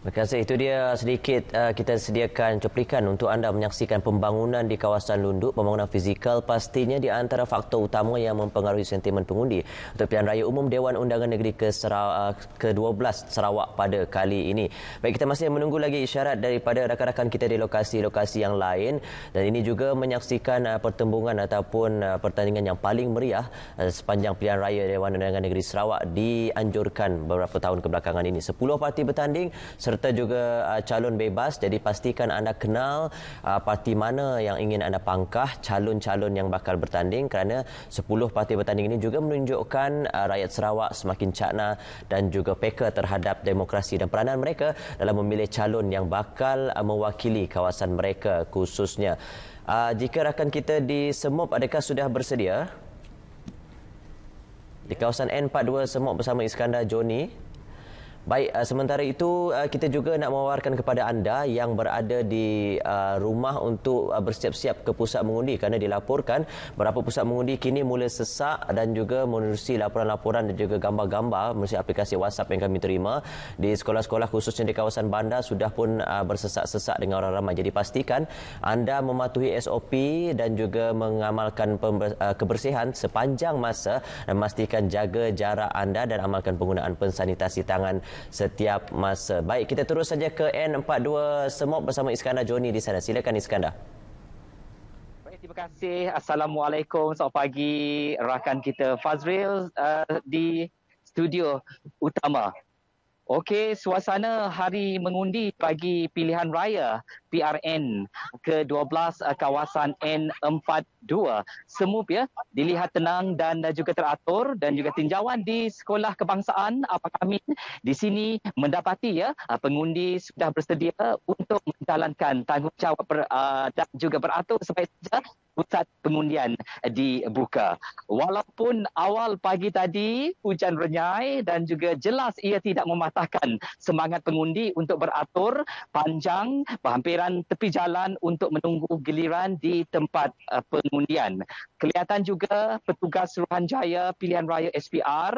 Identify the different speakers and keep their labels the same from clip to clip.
Speaker 1: Terkasih itu dia sedikit uh, kita sediakan cuplikan untuk anda menyaksikan pembangunan di kawasan Lunduk pembangunan fizikal pastinya di antara faktor utama yang mempengaruhi sentimen pengundi untuk pilihan raya umum Dewan Undangan Negeri ke uh, ke-12 Sarawak pada kali ini. Baik kita masih menunggu lagi isyarat daripada rakan-rakan kita di lokasi-lokasi yang lain dan ini juga menyaksikan uh, pertembungan ataupun uh, pertandingan yang paling meriah uh, sepanjang pilihan raya Dewan Undangan Negeri Sarawak dianjurkan beberapa tahun kebelakangan ini. sepuluh parti bertanding serta juga uh, calon bebas jadi pastikan anda kenal uh, parti mana yang ingin anda pangkah calon-calon yang bakal bertanding kerana 10 parti bertanding ini juga menunjukkan uh, rakyat Sarawak semakin cakna dan juga peka terhadap demokrasi dan peranan mereka dalam memilih calon yang bakal uh, mewakili kawasan mereka khususnya uh, jika rakan kita di Semop adakah sudah bersedia di kawasan N42 Semop bersama Iskandar Joni Baik, uh, sementara itu uh, kita juga nak mewawarkan kepada anda yang berada di uh, rumah untuk bersiap-siap ke pusat mengundi kerana dilaporkan beberapa pusat mengundi kini mula sesak dan juga menerusi laporan-laporan dan juga gambar-gambar melalui aplikasi WhatsApp yang kami terima di sekolah-sekolah khususnya di kawasan bandar sudah pun bersesak-sesak dengan orang ramai. Jadi pastikan anda mematuhi SOP dan juga mengamalkan kebersihan sepanjang masa dan memastikan jaga jarak anda dan amalkan penggunaan pensanitasi tangan setiap masa. Baik, kita terus saja ke N42 Semok bersama Iskandar Joni di sana. Silakan Iskandar.
Speaker 2: Terima kasih. Assalamualaikum. Selamat pagi rakan kita Fazril uh, di studio utama. Okey, suasana hari mengundi bagi pilihan raya PRN ke-12 eh, kawasan N42 semua ya dilihat tenang dan juga teratur dan juga tinjauan di Sekolah Kebangsaan apa kami di sini mendapati ya eh, pengundi sudah bersedia untuk menjalankan tanggungjawab ber, eh, dan juga beratur sebaik saja pusat pengundian dibuka. Walaupun awal pagi tadi hujan renyai dan juga jelas ia tidak mematah memerintahkan semangat pengundi untuk beratur panjang berhampiran tepi jalan untuk menunggu giliran di tempat eh, pengundian. Kelihatan juga petugas Suruhanjaya Pilihan Raya SPR,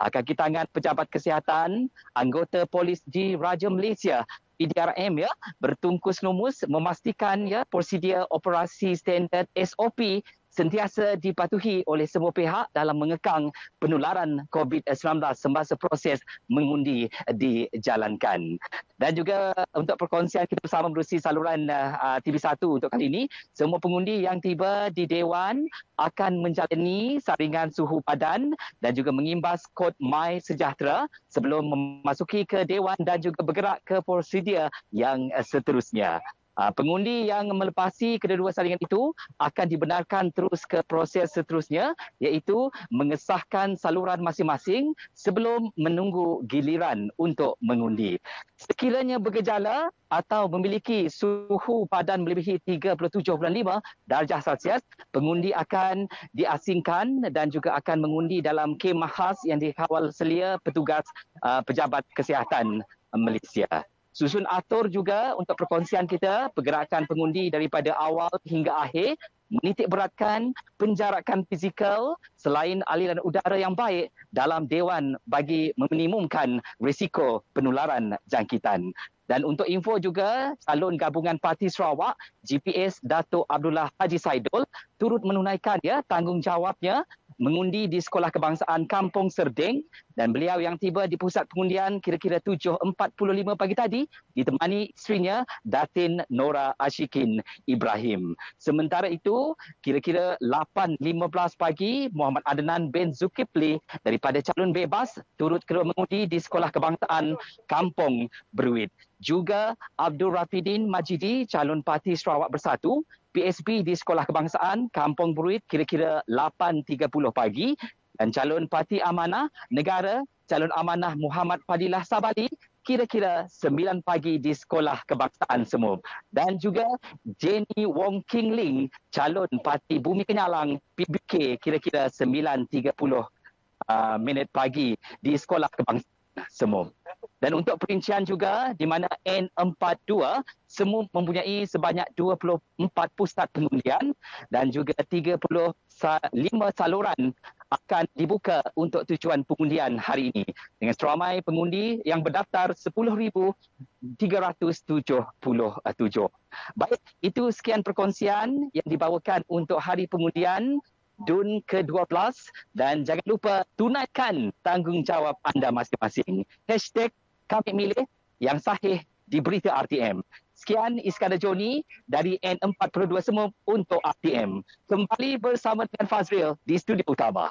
Speaker 2: eh, kaki tangan pejabat kesihatan, anggota polis di Raja Malaysia PDRM ya bertungkus lumus memastikan ya prosedur operasi standard SOP sentiasa dipatuhi oleh semua pihak dalam mengekang penularan COVID-19 semasa proses mengundi dijalankan. Dan juga untuk perkongsian kita bersama merusi saluran uh, TV1 untuk kali ini, semua pengundi yang tiba di Dewan akan menjalani saringan suhu badan dan juga mengimbas kod My Sejahtera sebelum memasuki ke Dewan dan juga bergerak ke prosedur yang uh, seterusnya. Ah, pengundi yang melepasi kedua-dua salingan itu akan dibenarkan terus ke proses seterusnya iaitu mengesahkan saluran masing-masing sebelum menunggu giliran untuk mengundi. Sekiranya bergejala atau memiliki suhu badan melebihi 37.5 darjah Celsius, pengundi akan diasingkan dan juga akan mengundi dalam kemah khas yang dikawal selia petugas uh, pejabat kesihatan Malaysia susun atur juga untuk perkongsian kita pergerakan pengundi daripada awal hingga akhir menitik beratkan penjarakan fizikal selain aliran udara yang baik dalam dewan bagi meminimumkan risiko penularan jangkitan. Dan untuk info juga, salon gabungan parti Sarawak, GPS Dato' Abdullah Haji Saidul turut menunaikan ya tanggungjawabnya mengundi di Sekolah Kebangsaan Kampung Serdeng dan beliau yang tiba di pusat pengundian kira-kira 7.45 pagi tadi ditemani isterinya Datin Nora Ashikin Ibrahim. Sementara itu, kira-kira 8.15 pagi Muhammad Adnan bin Zulkifli daripada calon bebas turut kira mengundi di Sekolah Kebangsaan Kampung Beruit. Juga Abdul Rafidin Majidi calon parti Sarawak Bersatu PSB di Sekolah Kebangsaan Kampung Bruit kira-kira 8.30 pagi dan calon parti amanah negara calon amanah Muhammad Padilah Sabali kira-kira 9 pagi di Sekolah Kebangsaan semua. Dan juga Jenny Wong King Ling, calon parti Bumi Kenyalang PBK kira-kira 9.30 uh, minit pagi di Sekolah Kebangsaan semua. Dan untuk perincian juga di mana N42 semua mempunyai sebanyak 24 pusat pengundian dan juga 35 saluran akan dibuka untuk tujuan pengundian hari ini dengan seramai pengundi yang berdaftar 10377. Baik, itu sekian perkongsian yang dibawakan untuk hari pengundian Dun ke-12 dan jangan lupa tunaikan tanggungjawab anda masing-masing. Hashtag kami milih yang sahih di berita RTM. Sekian Iskandar Joni dari N42 Semua untuk RTM. Kembali bersama dengan Fazril di studio utama.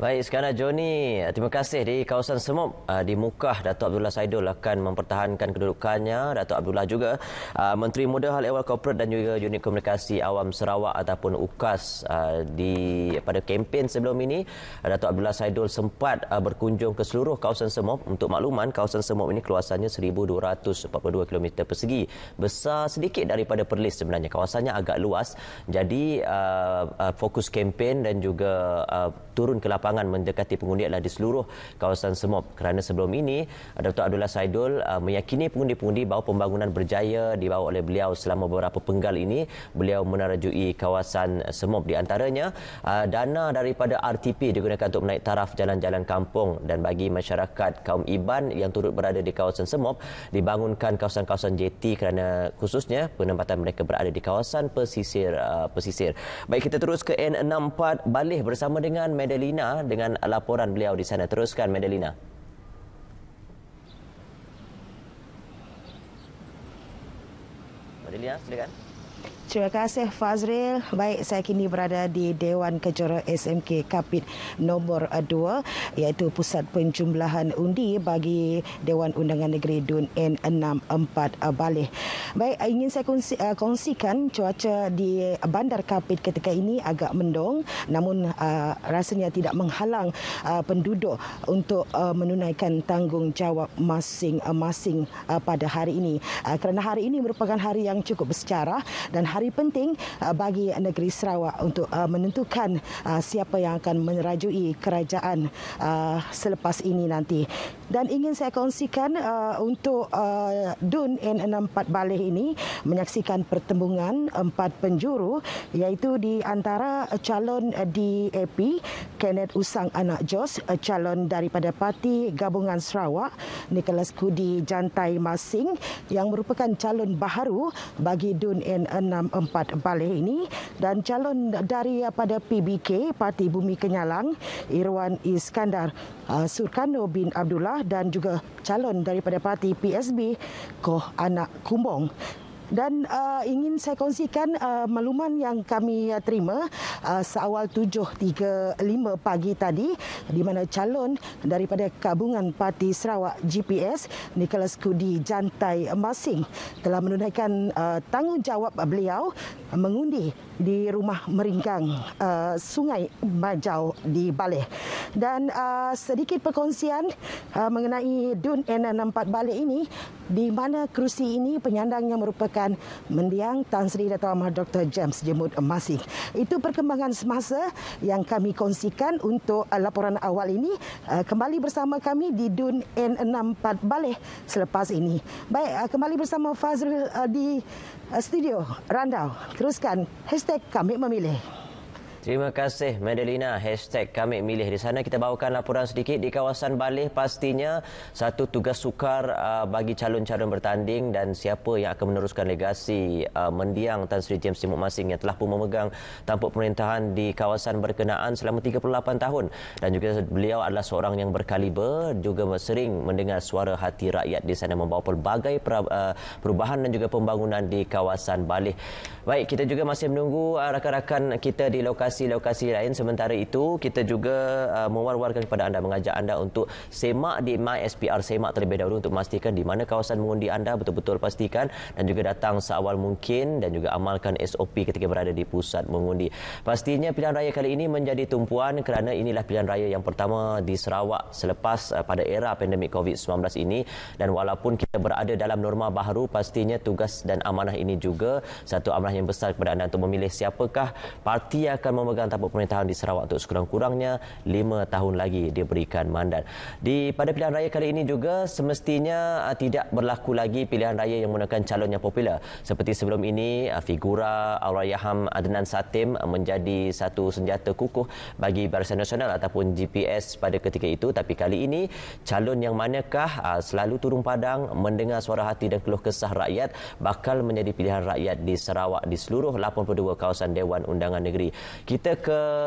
Speaker 1: Baik, sekarang Joni, terima kasih di kawasan Semop ah, di Mukah Datuk Abdullah Saidul akan mempertahankan kedudukannya Datuk Abdullah juga ah, Menteri Muda Hal Ehwal Corporate dan juga Unit Komunikasi Awam Sarawak ataupun UKAS ah, di pada kempen sebelum ini Datuk Abdullah Saidul sempat berkunjung ke seluruh kawasan Semop untuk makluman kawasan Semop ini keluasannya 1242 km persegi besar sedikit daripada Perlis sebenarnya kawasannya agak luas jadi fokus kempen dan juga turun ke lapangan kebangkangan mendekati pengundi adalah di seluruh kawasan Semop kerana sebelum ini Dato' Abdullah Saidul uh, meyakini pengundi-pengundi bahawa pembangunan berjaya dibawa oleh beliau selama beberapa penggal ini beliau menerajui kawasan uh, Semop di antaranya uh, dana daripada RTP digunakan untuk menaik taraf jalan-jalan kampung dan bagi masyarakat kaum Iban yang turut berada di kawasan Semop dibangunkan kawasan-kawasan JT kerana khususnya penempatan mereka berada di kawasan pesisir pesisir. Baik kita terus ke N64 balik bersama dengan Medelina dengan laporan beliau di sana. Teruskan, Medelina. Medelina, silakan.
Speaker 3: Terima kasih Fazril. Baik, saya kini berada di Dewan Kejora SMK Kapit Nombor 2 iaitu Pusat Penjumlahan Undi bagi Dewan Undangan Negeri Dun N64 Balih. Baik, ingin saya kongsi, uh, kongsikan cuaca di Bandar Kapit ketika ini agak mendung namun uh, rasanya tidak menghalang uh, penduduk untuk uh, menunaikan tanggungjawab masing-masing uh, pada hari ini. Uh, kerana hari ini merupakan hari yang cukup bersejarah dan hari hari penting uh, bagi negeri Sarawak untuk uh, menentukan uh, siapa yang akan merajui kerajaan selepas ini nanti. Dan ingin saya kongsikan untuk DUN N64 Balih ini menyaksikan pertembungan empat penjuru iaitu di antara calon DAP Kenneth Usang Anak Jos, calon daripada Parti Gabungan Sarawak Nicholas Kudi Jantai Masing yang merupakan calon baharu bagi DUN N64 empat balik ini dan calon dari eh, pada PBK Parti Bumi Kenyalang Irwan Iskandar eh, Surkano bin Abdullah dan juga calon daripada parti PSB Koh Anak Kumbong dan uh, ingin saya kongsikan uh, makluman yang kami uh, terima uh, seawal 7.35 pagi tadi di mana calon daripada Kabungan Parti Sarawak GPS Nicholas Kudi Jantai Masing telah menunaikan uh, tanggungjawab beliau mengundi di rumah meringkang uh, eh, Sungai Majau di Baleh. Dan uh, sedikit perkongsian uh, mengenai Dun N64 Baleh ini di mana kerusi ini penyandangnya merupakan mendiang Tan Sri Datuk Amar Dr. James Jemut Masih. Itu perkembangan semasa yang kami kongsikan untuk laporan awal ini. kembali bersama kami di Dun N64 Baleh selepas ini. Baik, kembali bersama Fazrul di studio Randau. Teruskan. Hashtag kita kami memilih.
Speaker 1: Terima kasih Madelina Hashtag kami milih Di sana kita bawakan laporan sedikit Di kawasan Balik. pastinya Satu tugas sukar uh, bagi calon-calon bertanding Dan siapa yang akan meneruskan legasi uh, Mendiang Tan Sri James Timur Masing Yang telah pun memegang tampuk pemerintahan Di kawasan berkenaan selama 38 tahun Dan juga beliau adalah seorang yang berkaliber Juga sering mendengar suara hati rakyat Di sana membawa pelbagai uh, perubahan Dan juga pembangunan di kawasan Balik. Baik kita juga masih menunggu uh, Rakan-rakan kita di lokasi lokasi-lokasi lain sementara itu kita juga uh, mewar-warkan kepada anda mengajak anda untuk semak di MySPR semak terlebih dahulu untuk memastikan di mana kawasan mengundi anda betul-betul pastikan dan juga datang seawal mungkin dan juga amalkan SOP ketika berada di pusat mengundi pastinya pilihan raya kali ini menjadi tumpuan kerana inilah pilihan raya yang pertama di Sarawak selepas uh, pada era pandemik COVID-19 ini dan walaupun kita berada dalam norma baru, pastinya tugas dan amanah ini juga satu amanah yang besar kepada anda untuk memilih siapakah parti yang akan memegang tapak pemerintahan di Sarawak untuk sekurang-kurangnya 5 tahun lagi diberikan mandat. Di pada pilihan raya kali ini juga semestinya uh, tidak berlaku lagi pilihan raya yang menggunakan calon yang popular. Seperti sebelum ini uh, figura Aura Yaham Adnan Satim uh, menjadi satu senjata kukuh bagi Barisan Nasional ataupun GPS pada ketika itu tapi kali ini calon yang manakah uh, selalu turun padang mendengar suara hati dan keluh kesah rakyat bakal menjadi
Speaker 2: pilihan rakyat di Sarawak di seluruh 82 kawasan Dewan Undangan Negeri. Kita ke